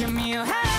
give me a hand.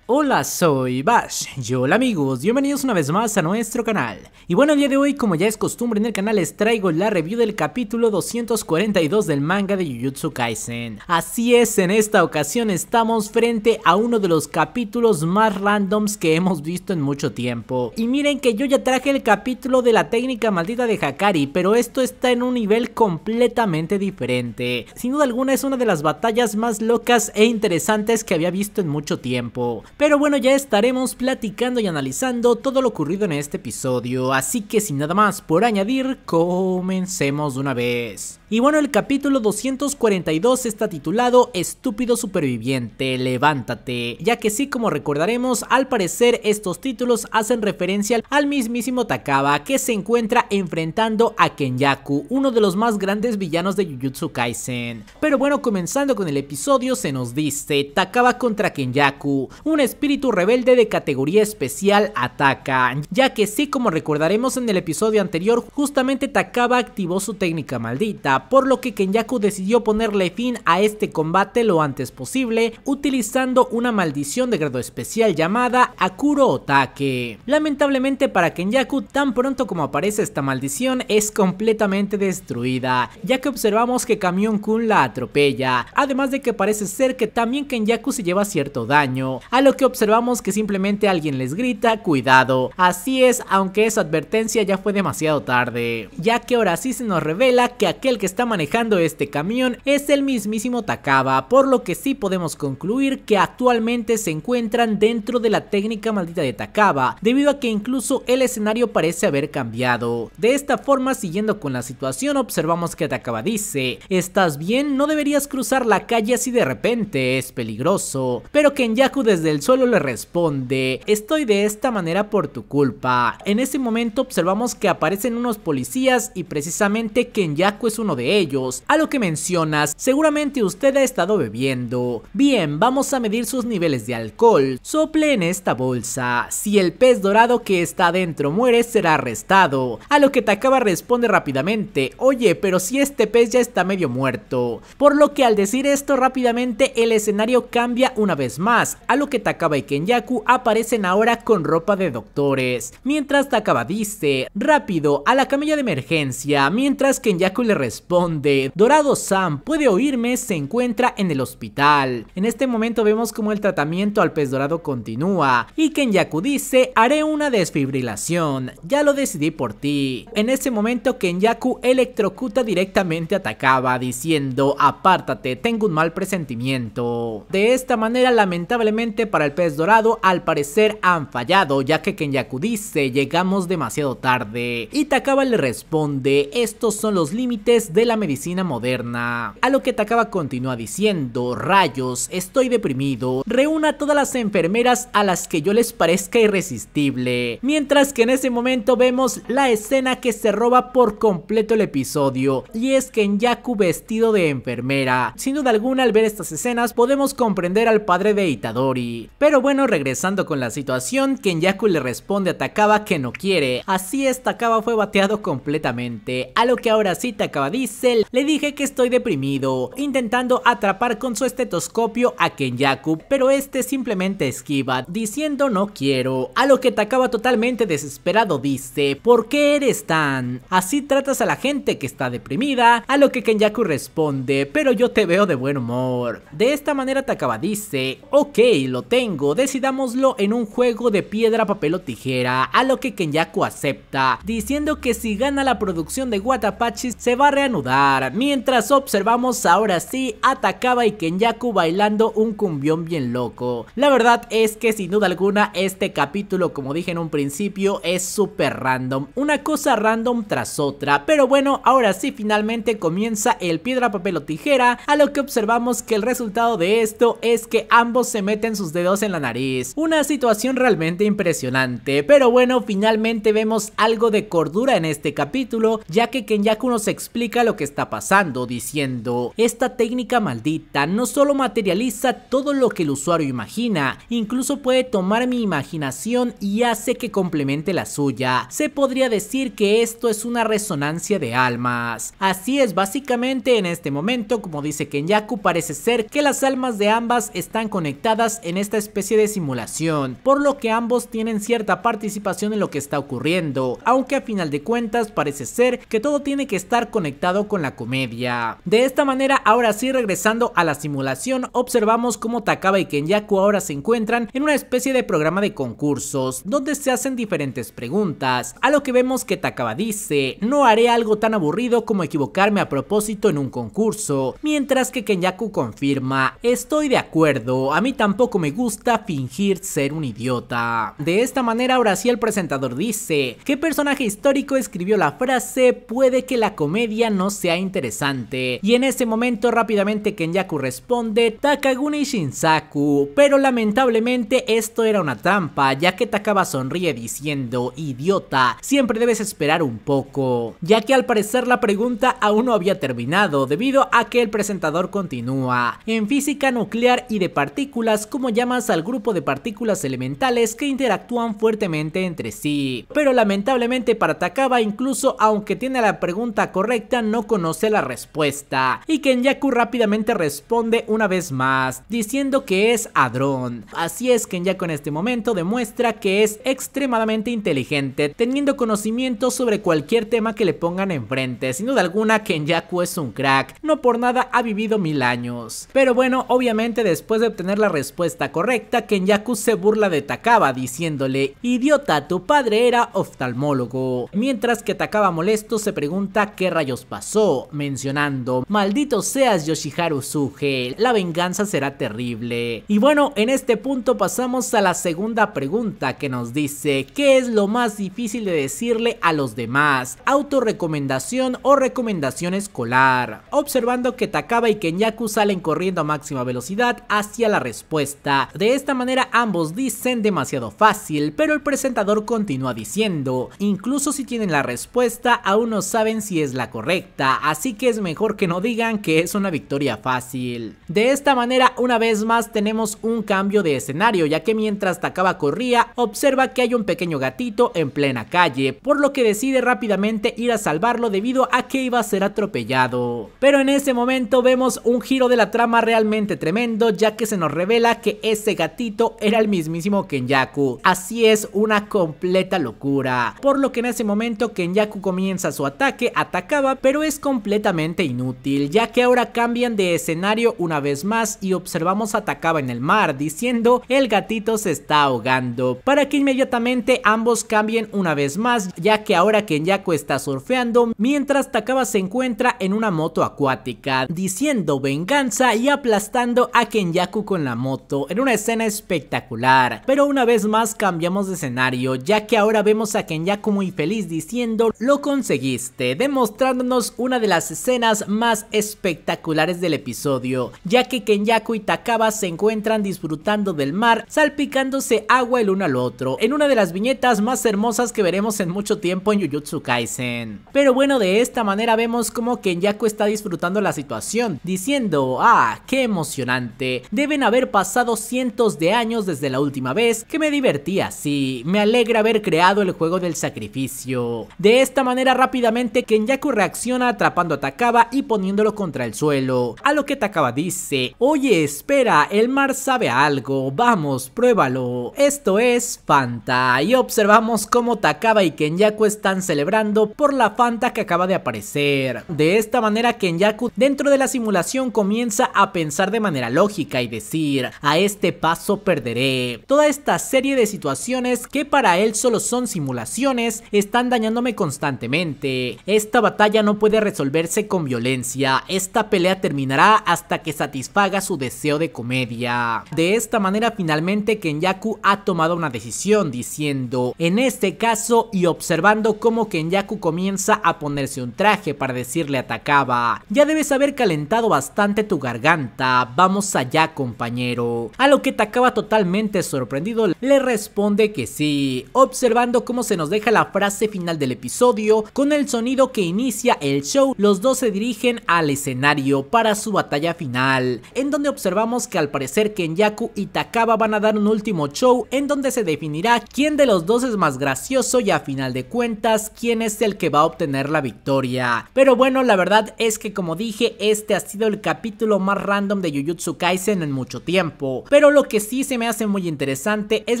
Hola, soy Bash. Y hola amigos, bienvenidos una vez más a nuestro canal. Y bueno, el día de hoy, como ya es costumbre en el canal, les traigo la review del capítulo 242 del manga de Jujutsu Kaisen. Así es, en esta ocasión estamos frente a uno de los capítulos más randoms que hemos visto en mucho tiempo. Y miren que yo ya traje el capítulo de la técnica maldita de Hakari, pero esto está en un nivel completamente diferente. Sin duda alguna es una de las batallas más locas e interesantes que había visto en mucho tiempo. Pero bueno, ya estaremos platicando y analizando todo lo ocurrido en este episodio, así que sin nada más por añadir, comencemos de una vez. Y bueno, el capítulo 242 está titulado Estúpido Superviviente, levántate, ya que sí, como recordaremos, al parecer estos títulos hacen referencia al mismísimo Takaba que se encuentra enfrentando a Kenyaku, uno de los más grandes villanos de Jujutsu Kaisen. Pero bueno, comenzando con el episodio se nos dice Takaba contra Kenyaku, una espíritu rebelde de categoría especial ataca, ya que sí, como recordaremos en el episodio anterior, justamente Takaba activó su técnica maldita, por lo que Kenyaku decidió ponerle fin a este combate lo antes posible, utilizando una maldición de grado especial llamada Akuro Otake. Lamentablemente para Kenyaku, tan pronto como aparece esta maldición, es completamente destruida, ya que observamos que Camión Kun la atropella, además de que parece ser que también Kenyaku se lleva cierto daño, a lo que observamos que simplemente alguien les grita cuidado. Así es, aunque esa advertencia ya fue demasiado tarde, ya que ahora sí se nos revela que aquel que está manejando este camión es el mismísimo Takaba, por lo que sí podemos concluir que actualmente se encuentran dentro de la técnica maldita de Takaba, debido a que incluso el escenario parece haber cambiado. De esta forma, siguiendo con la situación, observamos que Takaba dice, ¿estás bien? No deberías cruzar la calle así de repente, es peligroso. Pero Kenyaku desde el solo le responde, estoy de esta manera por tu culpa. En ese momento observamos que aparecen unos policías y precisamente Kenyaku es uno de ellos. A lo que mencionas, seguramente usted ha estado bebiendo. Bien, vamos a medir sus niveles de alcohol. Sople en esta bolsa. Si el pez dorado que está adentro muere, será arrestado. A lo que Takaba responde rápidamente, oye, pero si este pez ya está medio muerto. Por lo que al decir esto rápidamente el escenario cambia una vez más, a lo que Takaba Takaba y Kenyaku aparecen ahora con ropa de doctores, mientras Takaba dice, rápido, a la camilla de emergencia, mientras Kenyaku le responde, Dorado Sam, puede oírme, se encuentra en el hospital. En este momento vemos como el tratamiento al pez dorado continúa, y Kenyaku dice, haré una desfibrilación, ya lo decidí por ti. En ese momento Kenyaku electrocuta directamente a Takaba, diciendo, apártate, tengo un mal presentimiento. De esta manera, lamentablemente para pez dorado al parecer han fallado ya que Kenyaku dice llegamos demasiado tarde. Y Takaba le responde estos son los límites de la medicina moderna. A lo que Takaba continúa diciendo rayos estoy deprimido, reúna a todas las enfermeras a las que yo les parezca irresistible. Mientras que en ese momento vemos la escena que se roba por completo el episodio y es Kenyaku vestido de enfermera. Sin duda alguna al ver estas escenas podemos comprender al padre de Itadori. Pero bueno, regresando con la situación, Kenyaku le responde a Takaba que no quiere. Así es, Takaba fue bateado completamente. A lo que ahora sí Takaba dice, le dije que estoy deprimido, intentando atrapar con su estetoscopio a Kenyaku, pero este simplemente esquiva, diciendo no quiero. A lo que Takaba totalmente desesperado dice, ¿por qué eres tan? Así tratas a la gente que está deprimida, a lo que Kenyaku responde, pero yo te veo de buen humor. De esta manera Takaba dice, ok, lo tengo decidámoslo en un juego de piedra, papel o tijera, a lo que Kenyaku acepta, diciendo que si gana la producción de Watapachi se va a reanudar, mientras observamos ahora sí atacaba y Kenyaku bailando un cumbión bien loco. La verdad es que sin duda alguna este capítulo, como dije en un principio, es súper random, una cosa random tras otra, pero bueno, ahora sí finalmente comienza el piedra, papel o tijera, a lo que observamos que el resultado de esto es que ambos se meten sus dedos en la nariz. Una situación realmente impresionante, pero bueno, finalmente vemos algo de cordura en este capítulo, ya que Kenyaku nos explica lo que está pasando, diciendo, esta técnica maldita no solo materializa todo lo que el usuario imagina, incluso puede tomar mi imaginación y hace que complemente la suya. Se podría decir que esto es una resonancia de almas. Así es, básicamente en este momento, como dice Kenyaku, parece ser que las almas de ambas están conectadas en esta especie de simulación, por lo que ambos tienen cierta participación en lo que está ocurriendo, aunque a final de cuentas parece ser que todo tiene que estar conectado con la comedia. De esta manera, ahora sí regresando a la simulación, observamos cómo Takaba y Kenyaku ahora se encuentran en una especie de programa de concursos, donde se hacen diferentes preguntas, a lo que vemos que Takaba dice, no haré algo tan aburrido como equivocarme a propósito en un concurso, mientras que Kenyaku confirma, estoy de acuerdo, a mí tampoco me gusta fingir ser un idiota. De esta manera ahora sí el presentador dice, ¿qué personaje histórico escribió la frase puede que la comedia no sea interesante? Y en ese momento rápidamente Kenyaku responde Takaguni Shinsaku, pero lamentablemente esto era una trampa ya que Takaba sonríe diciendo idiota, siempre debes esperar un poco, ya que al parecer la pregunta aún no había terminado debido a que el presentador continúa, en física nuclear y de partículas como llaman al grupo de partículas elementales que interactúan fuertemente entre sí. Pero lamentablemente para Takaba incluso aunque tiene la pregunta correcta no conoce la respuesta y Kenyaku rápidamente responde una vez más diciendo que es Hadrón. Así es Kenyaku en este momento demuestra que es extremadamente inteligente teniendo conocimiento sobre cualquier tema que le pongan enfrente. Sin duda alguna Kenyaku es un crack, no por nada ha vivido mil años. Pero bueno, obviamente después de obtener la respuesta correcta correcta, Kenyaku se burla de Takaba diciéndole, idiota, tu padre era oftalmólogo. Mientras que Takaba molesto se pregunta qué rayos pasó, mencionando, maldito seas Yoshiharu Suge, la venganza será terrible. Y bueno, en este punto pasamos a la segunda pregunta que nos dice, ¿qué es lo más difícil de decirle a los demás? recomendación o recomendación escolar? Observando que Takaba y Kenyaku salen corriendo a máxima velocidad hacia la respuesta, de esta manera ambos dicen demasiado fácil, pero el presentador continúa diciendo, incluso si tienen la respuesta aún no saben si es la correcta, así que es mejor que no digan que es una victoria fácil. De esta manera una vez más tenemos un cambio de escenario, ya que mientras Takaba corría, observa que hay un pequeño gatito en plena calle, por lo que decide rápidamente ir a salvarlo debido a que iba a ser atropellado. Pero en ese momento vemos un giro de la trama realmente tremendo, ya que se nos revela que es gatito era el mismísimo Kenyaku. Así es, una completa locura. Por lo que en ese momento Kenyaku comienza su ataque, atacaba, pero es completamente inútil, ya que ahora cambian de escenario una vez más y observamos atacaba en el mar, diciendo el gatito se está ahogando, para que inmediatamente ambos cambien una vez más, ya que ahora Kenyaku está surfeando, mientras Takaba se encuentra en una moto acuática, diciendo venganza y aplastando a Kenyaku con la moto. En una escena espectacular, pero una vez más cambiamos de escenario ya que ahora vemos a Kenyaku muy feliz diciendo lo conseguiste, demostrándonos una de las escenas más espectaculares del episodio, ya que Kenyaku y Takaba se encuentran disfrutando del mar salpicándose agua el uno al otro, en una de las viñetas más hermosas que veremos en mucho tiempo en Jujutsu Kaisen. Pero bueno, de esta manera vemos como Kenyaku está disfrutando la situación, diciendo, ah, qué emocionante, deben haber pasado 100 de años desde la última vez que me divertí así. Me alegra haber creado el juego del sacrificio. De esta manera rápidamente Kenyaku reacciona atrapando a Takaba y poniéndolo contra el suelo. A lo que Takaba dice, oye espera, el mar sabe algo, vamos, pruébalo. Esto es Fanta y observamos cómo Takaba y Kenyaku están celebrando por la Fanta que acaba de aparecer. De esta manera Kenyaku dentro de la simulación comienza a pensar de manera lógica y decir, a este este paso perderé. Toda esta serie de situaciones que para él solo son simulaciones están dañándome constantemente. Esta batalla no puede resolverse con violencia, esta pelea terminará hasta que satisfaga su deseo de comedia. De esta manera finalmente Kenyaku ha tomado una decisión diciendo, en este caso y observando cómo Kenyaku comienza a ponerse un traje para decirle atacaba. Ya debes haber calentado bastante tu garganta, vamos allá compañero. A lo que Takaba totalmente sorprendido le responde que sí, observando cómo se nos deja la frase final del episodio, con el sonido que inicia el show, los dos se dirigen al escenario para su batalla final, en donde observamos que al parecer Kenyaku y Takaba van a dar un último show en donde se definirá quién de los dos es más gracioso y a final de cuentas quién es el que va a obtener la victoria. Pero bueno, la verdad es que como dije, este ha sido el capítulo más random de Jujutsu Kaisen en mucho tiempo, pero lo que sí se me hace muy interesante es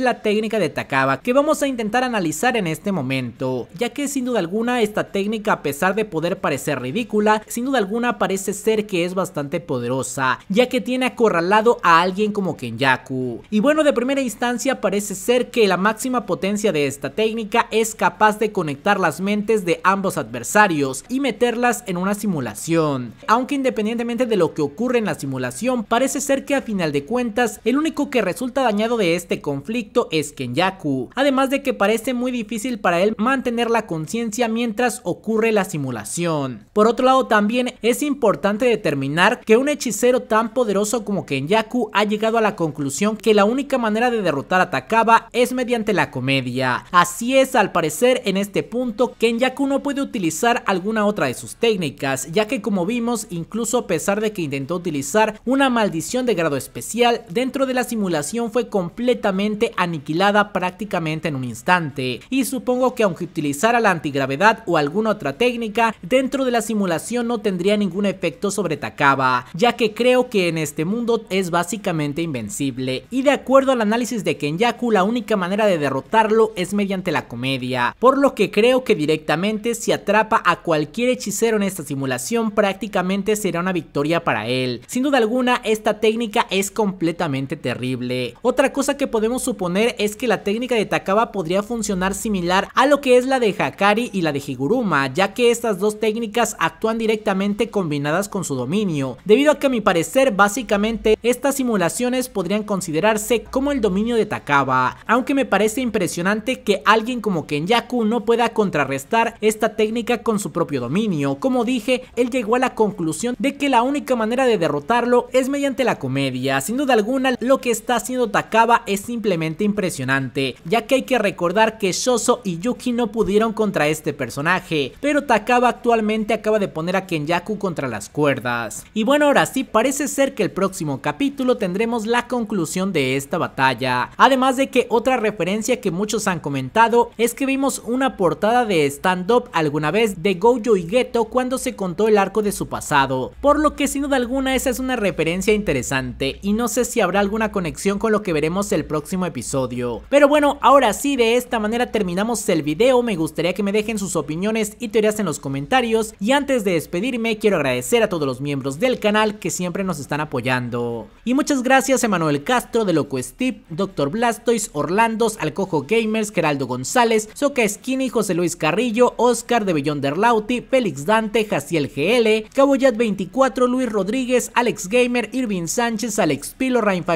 la técnica de Takaba que vamos a intentar analizar en este momento, ya que sin duda alguna esta técnica a pesar de poder parecer ridícula, sin duda alguna parece ser que es bastante poderosa, ya que tiene acorralado a alguien como Kenyaku. Y bueno, de primera instancia parece ser que la máxima potencia de esta técnica es capaz de conectar las mentes de ambos adversarios y meterlas en una simulación. Aunque independientemente de lo que ocurre en la simulación, parece ser que a final de cuentas el único que resulta dañado de este conflicto es Kenyaku, además de que parece muy difícil para él mantener la conciencia mientras ocurre la simulación. Por otro lado también es importante determinar que un hechicero tan poderoso como Kenyaku ha llegado a la conclusión que la única manera de derrotar a Takaba es mediante la comedia. Así es, al parecer en este punto Kenyaku no puede utilizar alguna otra de sus técnicas, ya que como vimos incluso a pesar de que intentó utilizar una maldición de grado especial dentro de la simulación fue completamente aniquilada prácticamente en un instante, y supongo que aunque utilizara la antigravedad o alguna otra técnica, dentro de la simulación no tendría ningún efecto sobre Takaba, ya que creo que en este mundo es básicamente invencible, y de acuerdo al análisis de Kenyaku, la única manera de derrotarlo es mediante la comedia, por lo que creo que directamente si atrapa a cualquier hechicero en esta simulación prácticamente será una victoria para él. Sin duda alguna, esta técnica es completamente terrible. Otra cosa que podemos suponer es que la técnica de Takaba podría funcionar similar a lo que es la de Hakari y la de Higuruma, ya que estas dos técnicas actúan directamente combinadas con su dominio, debido a que a mi parecer básicamente estas simulaciones podrían considerarse como el dominio de Takaba, aunque me parece impresionante que alguien como Kenyaku no pueda contrarrestar esta técnica con su propio dominio, como dije, él llegó a la conclusión de que la única manera de derrotarlo es mediante la comedia, sin duda alguna lo que está haciendo Takaba es simplemente impresionante, ya que hay que recordar que Shoso y Yuki no pudieron contra este personaje, pero Takaba actualmente acaba de poner a Kenyaku contra las cuerdas. Y bueno, ahora sí, parece ser que el próximo capítulo tendremos la conclusión de esta batalla. Además de que otra referencia que muchos han comentado es que vimos una portada de stand-up alguna vez de Gojo y Geto cuando se contó el arco de su pasado, por lo que sin duda alguna esa es una referencia interesante y no sé si habrá alguna conexión con lo que veremos el próximo episodio. Pero bueno, ahora sí, de esta manera terminamos el video, me gustaría que me dejen sus opiniones y teorías en los comentarios y antes de despedirme quiero agradecer a todos los miembros del canal que siempre nos están apoyando. Y muchas gracias a Manuel Castro, de Loco Steve, Dr. Blastoise, Orlandos, Alcojo Gamers, Geraldo González, Soca Skinny, José Luis Carrillo, Oscar de Beyonder Félix Dante, Jaciel GL, Caboyat 24, Luis Rodríguez, Alex Gamer, Irving Sánchez, Alex Pilo, Rainfire